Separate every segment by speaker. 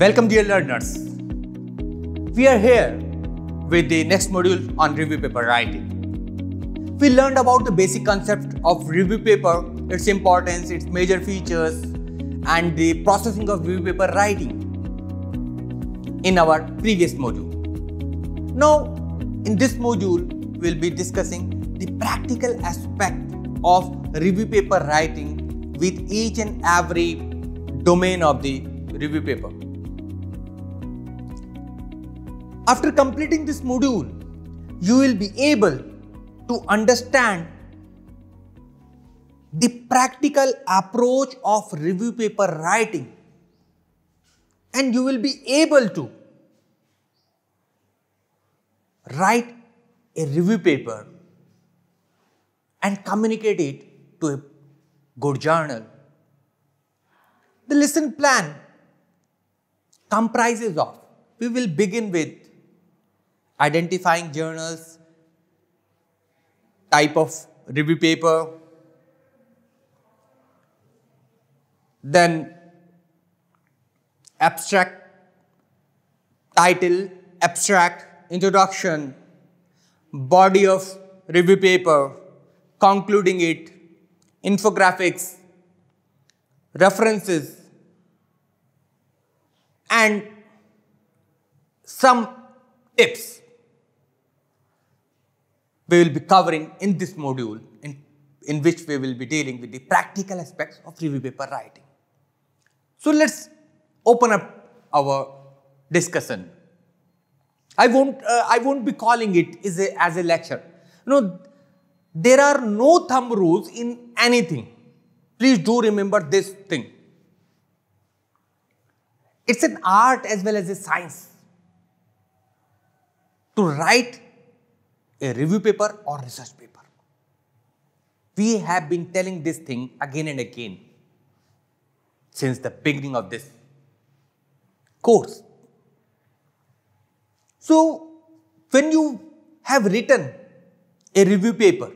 Speaker 1: Welcome dear learners. We are here with the next module on review paper writing. We learned about the basic concept of review paper, its importance, its major features and the processing of review paper writing in our previous module. Now, in this module, we'll be discussing the practical aspect of review paper writing with each and every domain of the review paper. After completing this module, you will be able to understand the practical approach of review paper writing and you will be able to write a review paper and communicate it to a good journal. The lesson plan comprises of we will begin with identifying journals, type of review paper. Then abstract title, abstract introduction, body of review paper, concluding it, infographics, references, and some tips we will be covering in this module in, in which we will be dealing with the practical aspects of review paper writing. So let's open up our discussion. I won't, uh, I won't be calling it as a, as a lecture. You know, there are no thumb rules in anything. Please do remember this thing. It's an art as well as a science. To write a review paper or research paper. We have been telling this thing again and again since the beginning of this course. So, when you have written a review paper,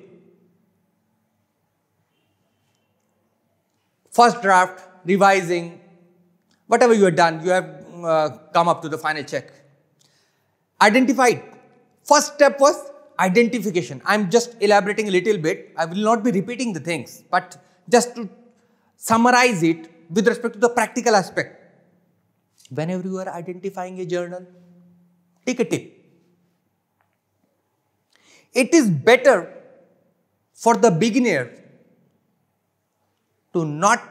Speaker 1: first draft, revising, whatever you have done, you have uh, come up to the final check. Identified. First step was identification. I'm just elaborating a little bit. I will not be repeating the things, but just to summarize it with respect to the practical aspect. Whenever you are identifying a journal, take a tip. It is better for the beginner to not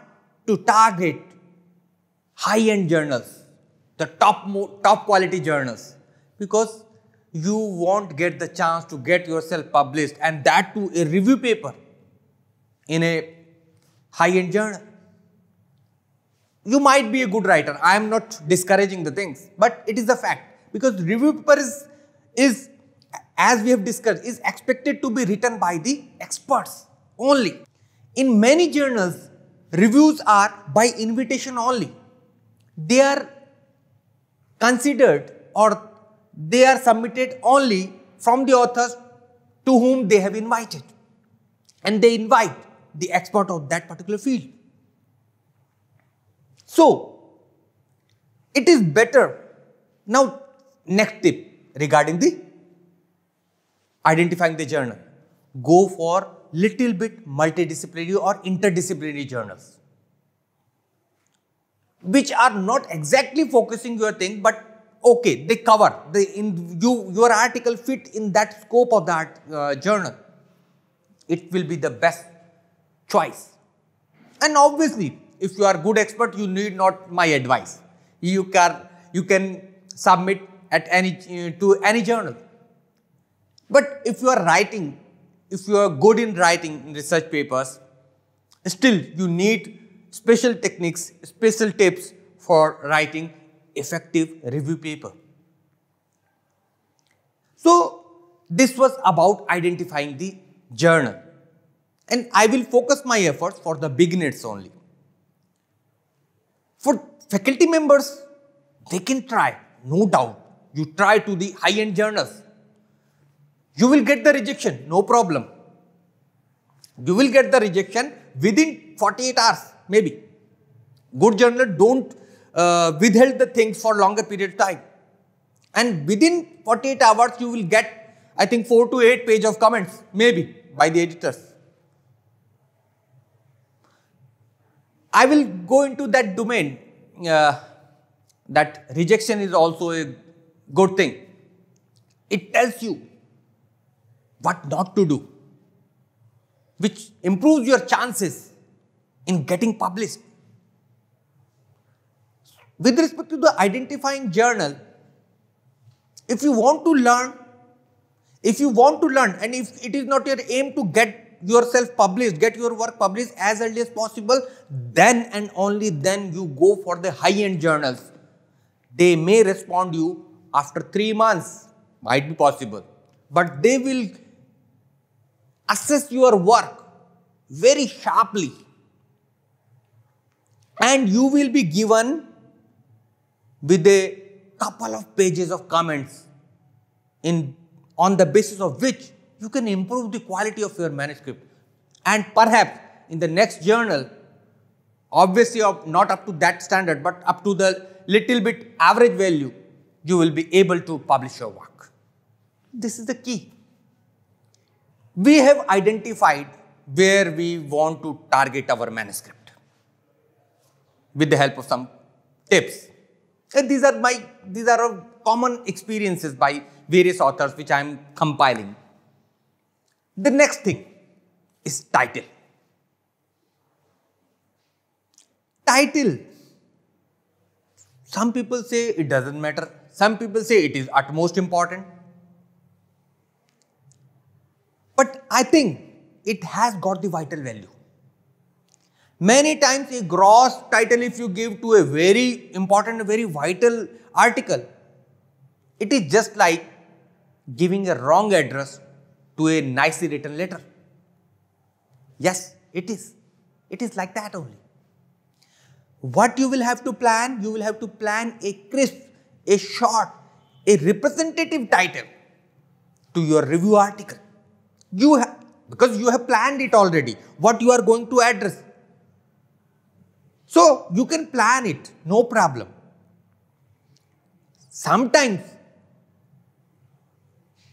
Speaker 1: to target high-end journals, the top, top quality journals, because you won't get the chance to get yourself published and that to a review paper in a high end journal. You might be a good writer. I am not discouraging the things, but it is a fact because review paper is, is as we have discussed, is expected to be written by the experts only. In many journals, reviews are by invitation only. They are considered or they are submitted only from the authors to whom they have invited. And they invite the expert of that particular field. So, it is better. Now, next tip regarding the identifying the journal. Go for little bit multidisciplinary or interdisciplinary journals which are not exactly focusing your thing but okay, they cover. The in you, your article fit in that scope of that uh, journal. It will be the best choice. And obviously, if you are good expert, you need not my advice. You can you can submit at any uh, to any journal. But if you are writing, if you are good in writing in research papers, still you need special techniques, special tips for writing effective review paper. So this was about identifying the journal and I will focus my efforts for the beginners only. For faculty members, they can try, no doubt. You try to the high-end journals. You will get the rejection, no problem. You will get the rejection within 48 hours, maybe. Good journal don't uh, withheld the thing for longer period of time. And within 48 hours, you will get, I think, 4 to 8 page of comments, maybe, by the editors. I will go into that domain uh, that rejection is also a good thing. It tells you what not to do, which improves your chances in getting published. With respect to the identifying journal, if you want to learn, if you want to learn and if it is not your aim to get yourself published, get your work published as early as possible, then and only then you go for the high-end journals. They may respond you after three months, might be possible, but they will assess your work very sharply and you will be given with a couple of pages of comments in, on the basis of which you can improve the quality of your manuscript. And perhaps in the next journal, obviously not up to that standard, but up to the little bit average value, you will be able to publish your work. This is the key. We have identified where we want to target our manuscript with the help of some tips. And these are my these are common experiences by various authors which I am compiling. The next thing is title. Title. Some people say it doesn't matter. Some people say it is utmost important. But I think it has got the vital value. Many times a gross title if you give to a very important, very vital article, it is just like giving a wrong address to a nicely written letter. Yes, it is. It is like that only. What you will have to plan? You will have to plan a crisp, a short, a representative title to your review article. You because you have planned it already, what you are going to address so you can plan it, no problem. Sometimes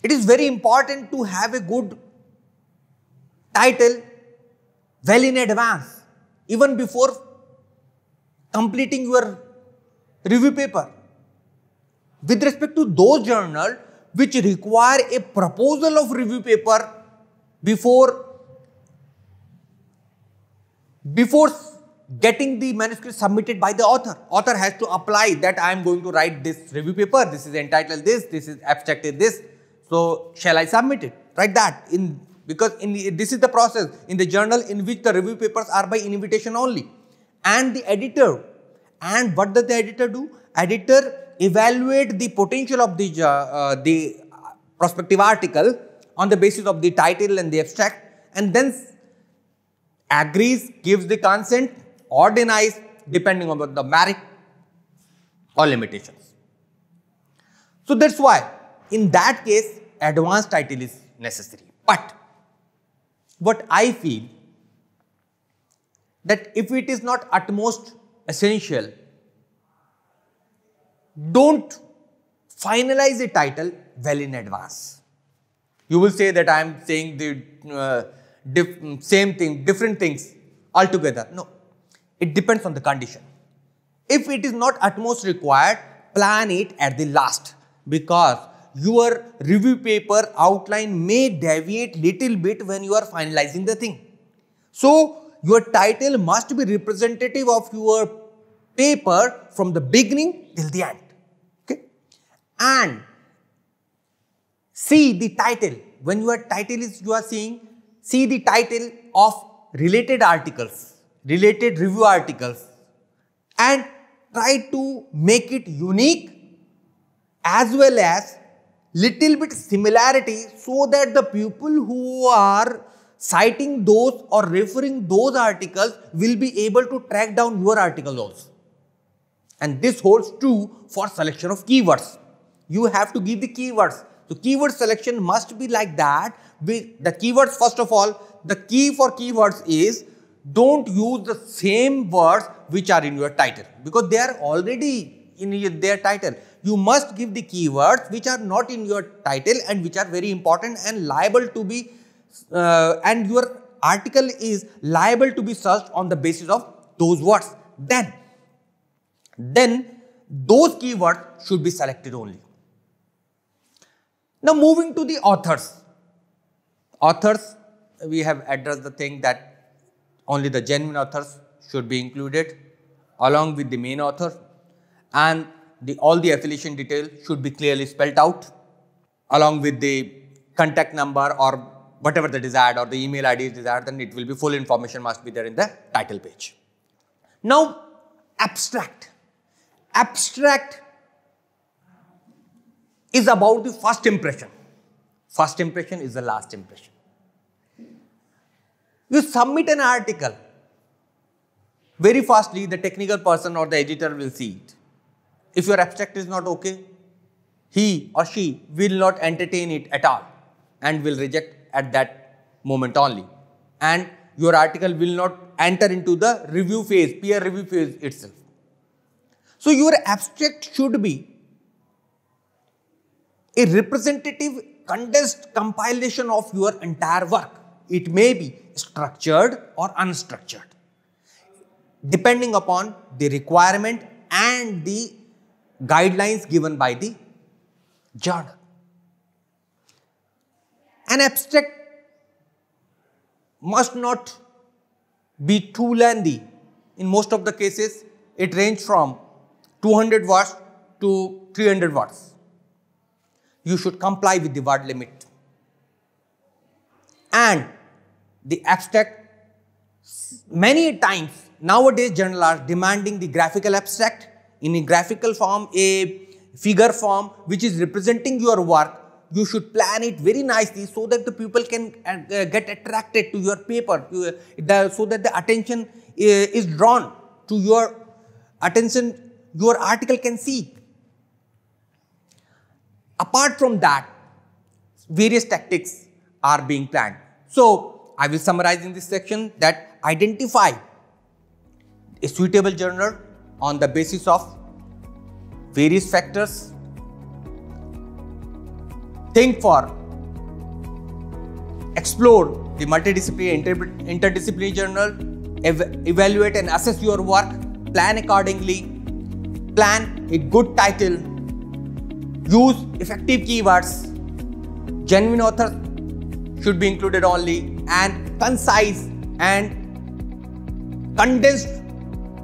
Speaker 1: it is very important to have a good title well in advance, even before completing your review paper. With respect to those journals which require a proposal of review paper before before getting the manuscript submitted by the author. Author has to apply that I am going to write this review paper, this is entitled this, this is abstracted this, so shall I submit it? Write that in because in the, this is the process in the journal in which the review papers are by invitation only and the editor and what does the editor do? Editor evaluate the potential of the, uh, uh the prospective article on the basis of the title and the abstract and then agrees, gives the consent or denies depending on the merit or limitations. So that's why in that case advanced title is necessary. But what I feel that if it is not utmost essential, don't finalize the title well in advance. You will say that I am saying the uh, same thing, different things altogether. No, it depends on the condition. If it is not at most required, plan it at the last because your review paper outline may deviate little bit when you are finalizing the thing. So, your title must be representative of your paper from the beginning till the end. Okay? And see the title. When your title is you are seeing, see the title of related articles related review articles and try to make it unique as well as little bit similarity so that the people who are citing those or referring those articles will be able to track down your article also. And this holds true for selection of keywords. You have to give the keywords. So keyword selection must be like that. The keywords first of all, the key for keywords is don't use the same words which are in your title because they are already in their title. You must give the keywords which are not in your title and which are very important and liable to be uh, and your article is liable to be searched on the basis of those words. Then, then those keywords should be selected only. Now moving to the authors. Authors, we have addressed the thing that only the genuine authors should be included along with the main author and the, all the affiliation detail should be clearly spelled out along with the contact number or whatever the desired or the email ID is desired then it will be full information must be there in the title page. Now abstract. Abstract is about the first impression. First impression is the last impression. You submit an article. Very fastly, the technical person or the editor will see it. If your abstract is not okay, he or she will not entertain it at all and will reject at that moment only. And your article will not enter into the review phase, peer review phase itself. So your abstract should be a representative condensed compilation of your entire work. It may be structured or unstructured depending upon the requirement and the guidelines given by the journal. An abstract must not be too lengthy. In most of the cases, it ranges from 200 words to 300 words. You should comply with the word limit. And the abstract. Many times nowadays journals are demanding the graphical abstract in a graphical form, a figure form which is representing your work. You should plan it very nicely so that the people can uh, uh get attracted to your paper, to, uh, the, so that the attention uh, is drawn to your attention, your article can see. Apart from that, various tactics are being planned. So, I will summarize in this section that identify a suitable journal on the basis of various factors. Think for, explore the multidisciplinary, interdisciplinary journal, ev evaluate and assess your work, plan accordingly, plan a good title, use effective keywords. Genuine authors should be included only and concise and condensed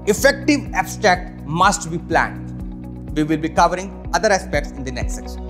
Speaker 1: effective abstract must be planned. We will be covering other aspects in the next section.